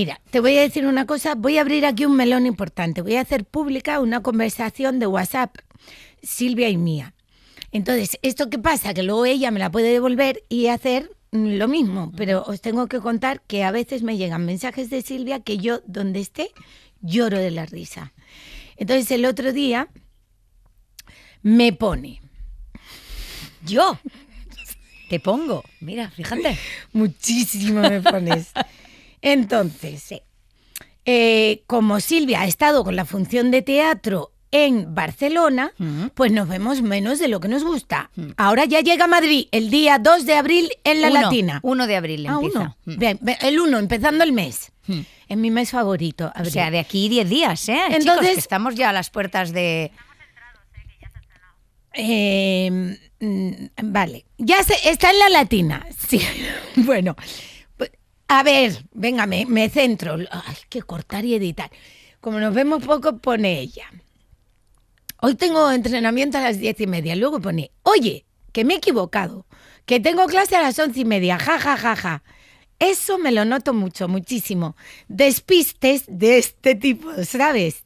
Mira, te voy a decir una cosa, voy a abrir aquí un melón importante, voy a hacer pública una conversación de WhatsApp, Silvia y mía. Entonces, ¿esto qué pasa? Que luego ella me la puede devolver y hacer mm, lo mismo, pero os tengo que contar que a veces me llegan mensajes de Silvia que yo, donde esté, lloro de la risa. Entonces, el otro día me pone, yo, te pongo, mira, fíjate. Muchísimo me pones. Entonces, eh, eh, como Silvia ha estado con la función de teatro en Barcelona, mm. pues nos vemos menos de lo que nos gusta. Mm. Ahora ya llega a Madrid el día 2 de abril en la Latina. 1 de abril ah, mm. el 1, empezando el mes. Es mi mes favorito. O sea, de aquí 10 días, ¿eh? Entonces, estamos ya a las puertas de... Eh, vale, ya está en la latina. Sí, bueno, a ver, venga, me, centro. Hay que cortar y editar. Como nos vemos poco, pone ella. Hoy tengo entrenamiento a las diez y media. Luego pone, oye, que me he equivocado, que tengo clase a las once y media. Ja, ja, ja, ja. Eso me lo noto mucho, muchísimo. Despistes de este tipo, ¿sabes?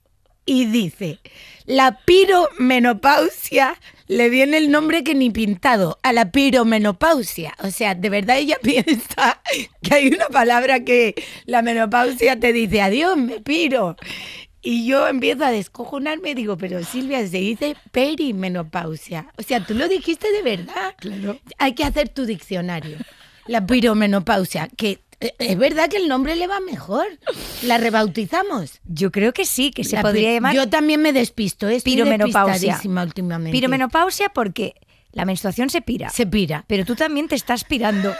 y dice, la piromenopausia le viene el nombre que ni pintado, a la piromenopausia. O sea, de verdad ella piensa que hay una palabra que la menopausia te dice, adiós, me piro. Y yo empiezo a descojonarme y digo, pero Silvia, se dice perimenopausia. O sea, tú lo dijiste de verdad. Claro. Hay que hacer tu diccionario. La piromenopausia, que eh, es verdad que el nombre le va mejor. ¿La rebautizamos? Yo creo que sí, que se podría llamar. Yo también me despisto, ¿eh? estoy piromenopausia. últimamente. Piromenopausia porque la menstruación se pira. Se pira. Pero tú también te estás pirando.